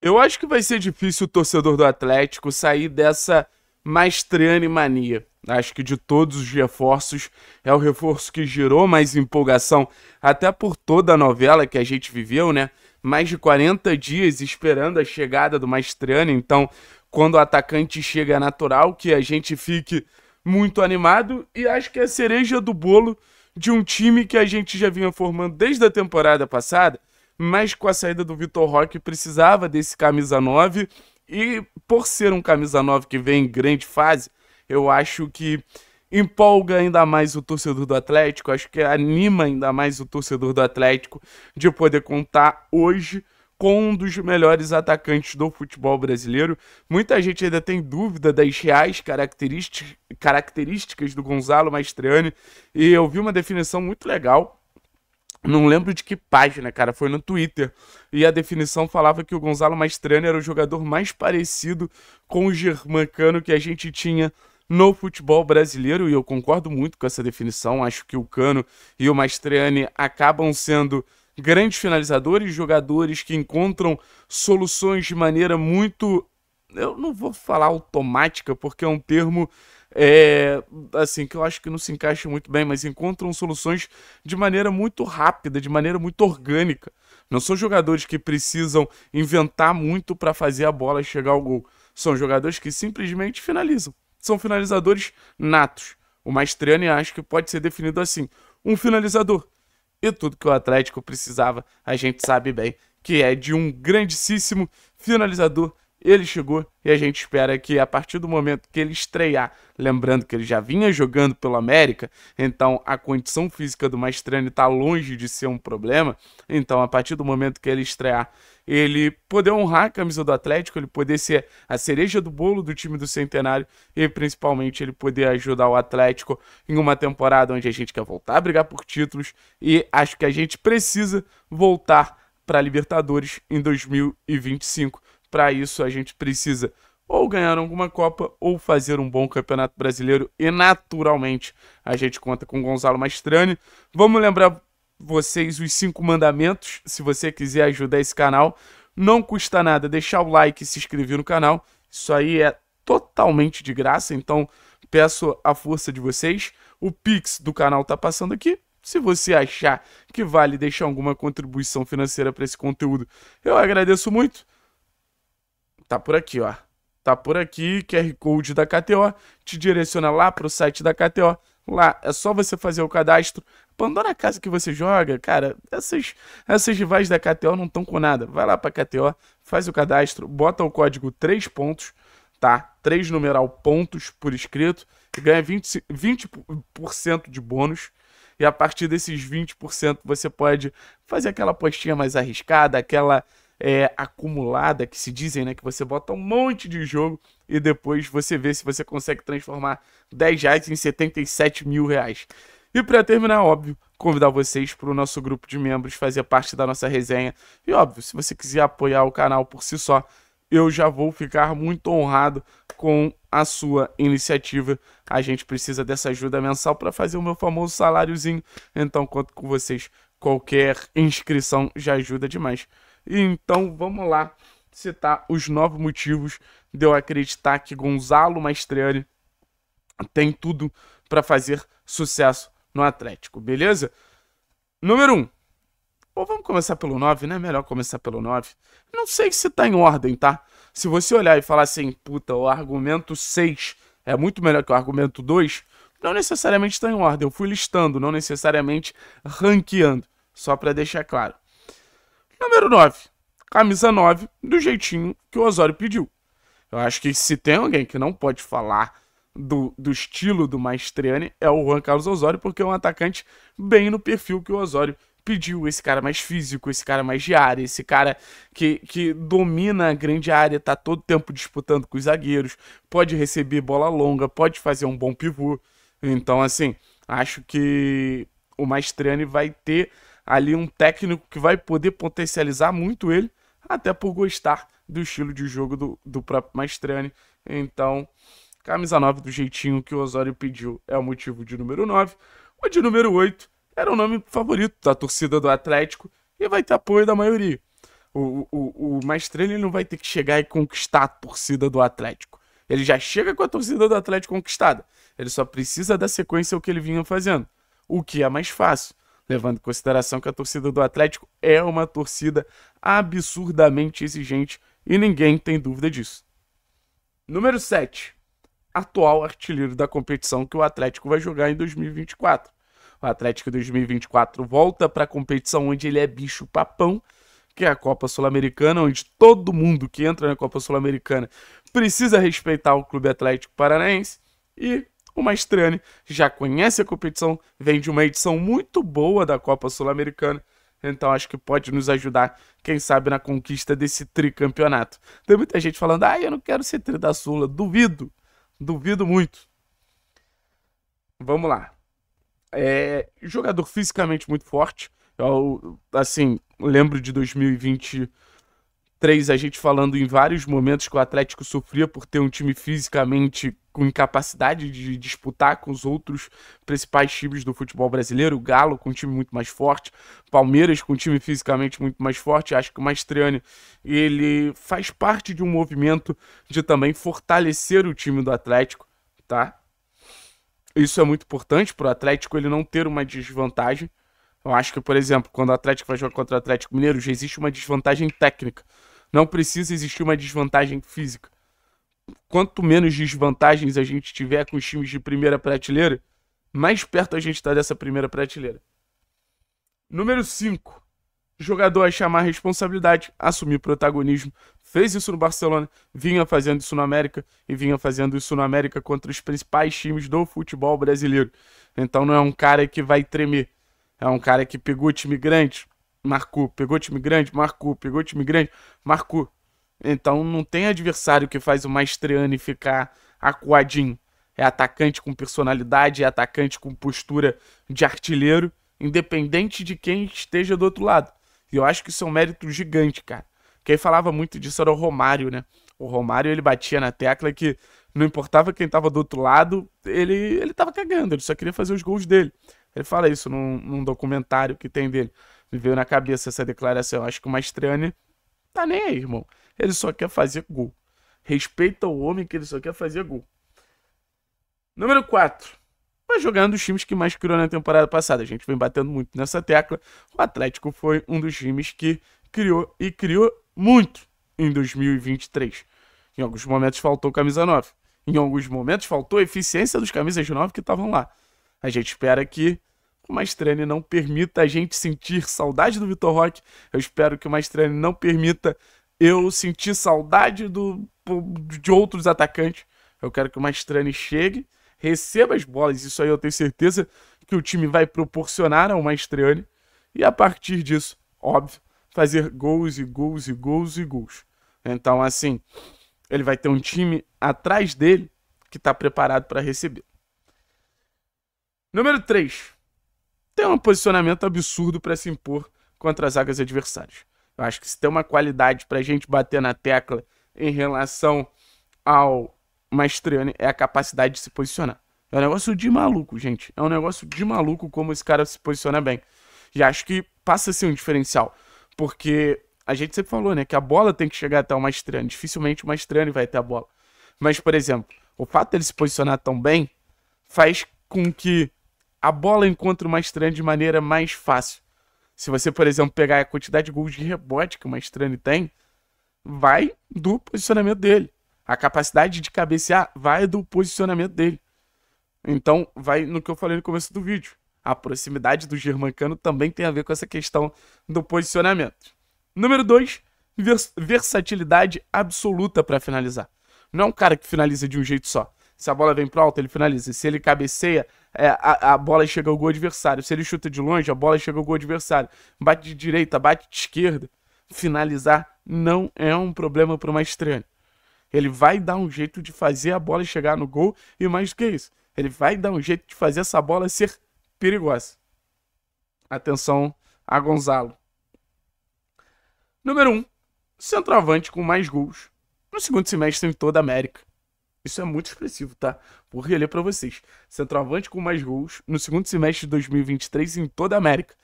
Eu acho que vai ser difícil o torcedor do Atlético sair dessa maestriane mania. Acho que de todos os reforços, é o reforço que gerou mais empolgação, até por toda a novela que a gente viveu, né? Mais de 40 dias esperando a chegada do Maestriani, então quando o atacante chega é natural que a gente fique muito animado e acho que é a cereja do bolo de um time que a gente já vinha formando desde a temporada passada, mas com a saída do Vitor Roque precisava desse camisa 9 e por ser um camisa 9 que vem em grande fase, eu acho que empolga ainda mais o torcedor do Atlético, acho que anima ainda mais o torcedor do Atlético de poder contar hoje com um dos melhores atacantes do futebol brasileiro. Muita gente ainda tem dúvida das reais características do Gonzalo Mastriani, e eu vi uma definição muito legal não lembro de que página, cara, foi no Twitter. E a definição falava que o Gonzalo Maestrano era o jogador mais parecido com o Germancano que a gente tinha no futebol brasileiro, e eu concordo muito com essa definição. Acho que o Cano e o Mastriani acabam sendo grandes finalizadores, jogadores que encontram soluções de maneira muito eu não vou falar automática, porque é um termo é, assim que eu acho que não se encaixa muito bem, mas encontram soluções de maneira muito rápida, de maneira muito orgânica. Não são jogadores que precisam inventar muito para fazer a bola chegar ao gol. São jogadores que simplesmente finalizam. São finalizadores natos. O Mastriani acho que pode ser definido assim: um finalizador. E tudo que o Atlético precisava, a gente sabe bem, que é de um grandíssimo finalizador ele chegou e a gente espera que a partir do momento que ele estrear, lembrando que ele já vinha jogando pelo América, então a condição física do Maestrani está longe de ser um problema, então a partir do momento que ele estrear, ele poder honrar a camisa do Atlético, ele poder ser a cereja do bolo do time do Centenário e principalmente ele poder ajudar o Atlético em uma temporada onde a gente quer voltar a brigar por títulos e acho que a gente precisa voltar para a Libertadores em 2025. Para isso, a gente precisa ou ganhar alguma Copa ou fazer um bom Campeonato Brasileiro. E naturalmente a gente conta com Gonzalo Mastrani. Vamos lembrar vocês os cinco mandamentos. Se você quiser ajudar esse canal, não custa nada deixar o like e se inscrever no canal. Isso aí é totalmente de graça, então peço a força de vocês. O Pix do canal tá passando aqui. Se você achar que vale deixar alguma contribuição financeira para esse conteúdo, eu agradeço muito tá por aqui, ó. Tá por aqui, QR Code da KTO, te direciona lá pro site da KTO. Lá é só você fazer o cadastro. Pandora a casa que você joga, cara, essas, essas rivais da KTO não estão com nada. Vai lá pra KTO, faz o cadastro, bota o código 3 pontos, tá? 3 numeral pontos por escrito, ganha 20%, 20 de bônus. E a partir desses 20% você pode fazer aquela postinha mais arriscada, aquela é, acumulada que se dizem, né? Que você bota um monte de jogo e depois você vê se você consegue transformar 10 reais em 77 mil reais. E para terminar, óbvio, convidar vocês para o nosso grupo de membros fazer parte da nossa resenha. E óbvio, se você quiser apoiar o canal por si só, eu já vou ficar muito honrado com a sua iniciativa. A gente precisa dessa ajuda mensal para fazer o meu famoso saláriozinho. Então conto com vocês. Qualquer inscrição já ajuda demais. Então vamos lá citar os nove motivos de eu acreditar que Gonzalo Mastriani tem tudo para fazer sucesso no Atlético, beleza? Número um. Ou vamos começar pelo nove, né? Melhor começar pelo nove. Não sei se tá em ordem, tá? Se você olhar e falar assim, puta, o argumento seis é muito melhor que o argumento dois não necessariamente está em ordem. Eu fui listando, não necessariamente ranqueando, só para deixar claro. Número 9. Camisa 9, do jeitinho que o Osório pediu. Eu acho que se tem alguém que não pode falar do, do estilo do Maestriani é o Juan Carlos Osório, porque é um atacante bem no perfil que o Osório pediu. Esse cara mais físico, esse cara mais de área, esse cara que, que domina a grande área, tá todo tempo disputando com os zagueiros, pode receber bola longa, pode fazer um bom pivô. Então, assim, acho que o Maestriani vai ter ali um técnico que vai poder potencializar muito ele, até por gostar do estilo de jogo do, do próprio Maestrani. Então, camisa 9 do jeitinho que o Osório pediu é o motivo de número 9. O de número 8 era o nome favorito da torcida do Atlético e vai ter apoio da maioria. O, o, o Maestrani não vai ter que chegar e conquistar a torcida do Atlético. Ele já chega com a torcida do Atlético conquistada. Ele só precisa dar sequência ao que ele vinha fazendo, o que é mais fácil levando em consideração que a torcida do Atlético é uma torcida absurdamente exigente e ninguém tem dúvida disso. Número 7. Atual artilheiro da competição que o Atlético vai jogar em 2024. O Atlético 2024 volta para a competição onde ele é bicho papão, que é a Copa Sul-Americana, onde todo mundo que entra na Copa Sul-Americana precisa respeitar o Clube Atlético Paranaense e o Mastriani já conhece a competição, vem de uma edição muito boa da Copa Sul-Americana, então acho que pode nos ajudar, quem sabe, na conquista desse tricampeonato. Tem muita gente falando, ah, eu não quero ser tri da Sula, duvido, duvido muito. Vamos lá. É, jogador fisicamente muito forte, eu, assim, lembro de 2020 Três, a gente falando em vários momentos que o Atlético sofria por ter um time fisicamente com incapacidade de disputar com os outros principais times do futebol brasileiro, o Galo com um time muito mais forte, Palmeiras com um time fisicamente muito mais forte, acho que o Mastriani, ele faz parte de um movimento de também fortalecer o time do Atlético, tá? Isso é muito importante para o Atlético ele não ter uma desvantagem, eu acho que, por exemplo, quando o Atlético vai jogar contra o Atlético Mineiro, já existe uma desvantagem técnica. Não precisa existir uma desvantagem física. Quanto menos desvantagens a gente tiver com os times de primeira prateleira, mais perto a gente está dessa primeira prateleira. Número 5. Jogador a chamar responsabilidade, assumir protagonismo. Fez isso no Barcelona, vinha fazendo isso no América e vinha fazendo isso no América contra os principais times do futebol brasileiro. Então não é um cara que vai tremer é um cara que pegou time grande, marcou. Pegou time grande, marcou. Pegou time grande, marcou. Então não tem adversário que faz o Maestriani ficar acuadinho. É atacante com personalidade, é atacante com postura de artilheiro, independente de quem esteja do outro lado. E eu acho que isso é um mérito gigante, cara. Quem falava muito disso era o Romário, né? O Romário ele batia na tecla que não importava quem estava do outro lado, ele ele tava cagando, ele só queria fazer os gols dele. Ele fala isso num, num documentário que tem dele. Me veio na cabeça essa declaração. Acho que o Mastriani tá nem aí, irmão. Ele só quer fazer gol. Respeita o homem que ele só quer fazer gol. Número 4. Vai jogando dos times que mais criou na temporada passada. A gente vem batendo muito nessa tecla. O Atlético foi um dos times que criou e criou muito em 2023. Em alguns momentos faltou camisa 9. Em alguns momentos faltou a eficiência dos camisas 9 que estavam lá. A gente espera que o Maestrani não permita a gente sentir saudade do Vitor Roque. Eu espero que o Maestrani não permita eu sentir saudade do, de outros atacantes. Eu quero que o Maestrani chegue, receba as bolas. Isso aí eu tenho certeza que o time vai proporcionar ao Maestrani. E a partir disso, óbvio, fazer gols e gols e gols e gols. Então, assim, ele vai ter um time atrás dele que está preparado para receber. Número 3 tem um posicionamento absurdo para se impor contra as zagas adversárias. Eu acho que se tem uma qualidade para a gente bater na tecla em relação ao Maestriani é a capacidade de se posicionar. É um negócio de maluco, gente. É um negócio de maluco como esse cara se posiciona bem. E acho que passa a ser um diferencial. Porque a gente sempre falou, né, que a bola tem que chegar até o Maestriani. Dificilmente o Maestriani vai ter a bola. Mas, por exemplo, o fato dele se posicionar tão bem faz com que a bola encontra uma estranha de maneira mais fácil. Se você, por exemplo, pegar a quantidade de gols de rebote que uma estranha tem, vai do posicionamento dele. A capacidade de cabecear vai do posicionamento dele. Então, vai no que eu falei no começo do vídeo. A proximidade do Germancano também tem a ver com essa questão do posicionamento. Número 2, vers versatilidade absoluta para finalizar. Não é um cara que finaliza de um jeito só se a bola vem pro alto, ele finaliza. Se ele cabeceia, é, a, a, bola chega ao gol adversário. Se ele chuta de longe, a bola chega ao gol adversário. Bate de direita, bate de esquerda. Finalizar não é um problema para o Maestrani. Ele vai dar um jeito de fazer a bola chegar no gol e mais do que isso, ele vai dar um jeito de fazer essa bola ser perigosa. Atenção a Gonzalo. Número 1. Um, centroavante com mais gols no segundo semestre em toda a América. Isso é muito expressivo, tá? Vou reler para vocês. Centroavante com mais gols no segundo semestre de 2023 em toda a América.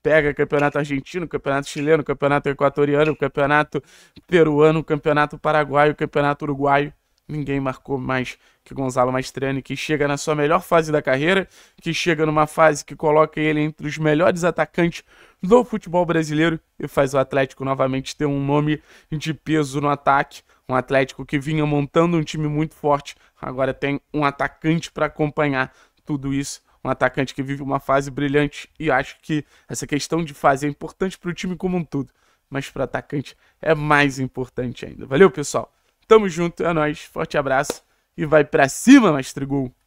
Pega campeonato argentino, campeonato chileno, campeonato equatoriano, campeonato peruano, campeonato paraguaio, campeonato uruguaio. Ninguém marcou mais que Gonzalo Mastriani, que chega na sua melhor fase da carreira, que chega numa fase que coloca ele entre os melhores atacantes do futebol brasileiro e faz o Atlético novamente ter um nome de peso no ataque. Um Atlético que vinha montando um time muito forte, agora tem um atacante para acompanhar tudo isso. Um atacante que vive uma fase brilhante e acho que essa questão de fase é importante para o time como um todo, mas para o atacante é mais importante ainda. Valeu, pessoal. Tamo junto, é nóis. Forte abraço e vai para cima, Mastrigol.